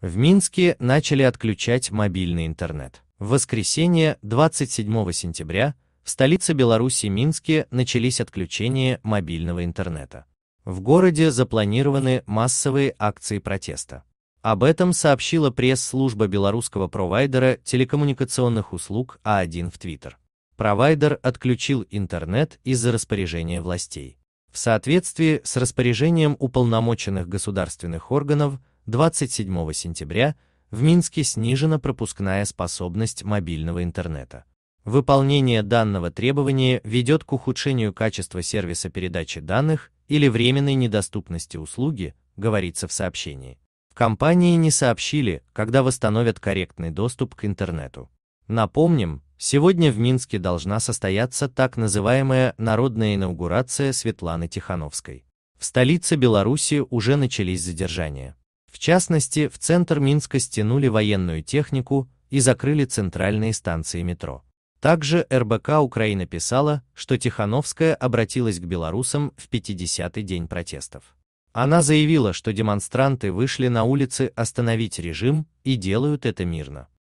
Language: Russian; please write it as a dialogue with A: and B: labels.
A: В Минске начали отключать мобильный интернет. В воскресенье 27 сентября в столице Беларуси Минске начались отключения мобильного интернета. В городе запланированы массовые акции протеста. Об этом сообщила пресс-служба белорусского провайдера телекоммуникационных услуг А1 в Твиттер. Провайдер отключил интернет из-за распоряжения властей. В соответствии с распоряжением уполномоченных государственных органов 27 сентября в Минске снижена пропускная способность мобильного интернета. Выполнение данного требования ведет к ухудшению качества сервиса передачи данных или временной недоступности услуги, говорится в сообщении. В компании не сообщили, когда восстановят корректный доступ к интернету. Напомним, сегодня в Минске должна состояться так называемая народная инаугурация Светланы Тихановской. В столице Беларуси уже начались задержания. В частности, в центр Минска стянули военную технику и закрыли центральные станции метро. Также РБК Украина писала, что Тихановская обратилась к белорусам в 50-й день протестов. Она заявила, что демонстранты вышли на улицы остановить режим и делают это мирно.